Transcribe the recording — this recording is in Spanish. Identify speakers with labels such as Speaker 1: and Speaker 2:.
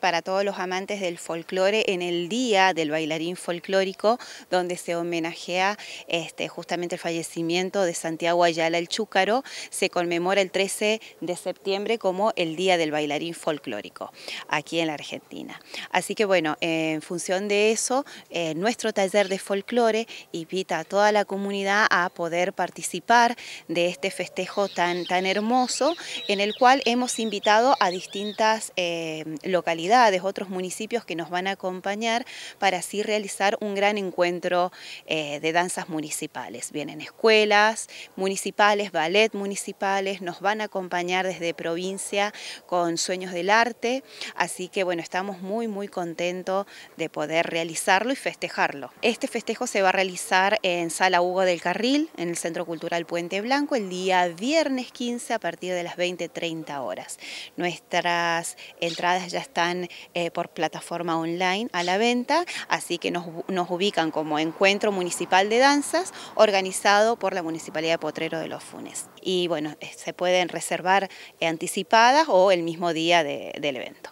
Speaker 1: para todos los amantes del folclore en el Día del Bailarín Folclórico, donde se homenajea este, justamente el fallecimiento de Santiago Ayala el Chúcaro. Se conmemora el 13 de septiembre como el Día del Bailarín Folclórico aquí en la Argentina. Así que bueno, en función de eso, eh, nuestro taller de folclore invita a toda la comunidad a poder participar de este festejo tan, tan hermoso, en el cual hemos invitado a distintas eh, localidades otros municipios que nos van a acompañar para así realizar un gran encuentro eh, de danzas municipales. Vienen escuelas municipales, ballet municipales, nos van a acompañar desde provincia con Sueños del Arte, así que bueno, estamos muy muy contentos de poder realizarlo y festejarlo. Este festejo se va a realizar en Sala Hugo del Carril, en el Centro Cultural Puente Blanco, el día viernes 15 a partir de las 20.30 horas. Nuestras entradas ya están eh, por plataforma online a la venta, así que nos, ubican como Encuentro Municipal de Danzas, organizado por la Municipalidad de Potrero de los Funes. Y bueno, eh, se pueden reservar anticipadas o el mismo día del evento.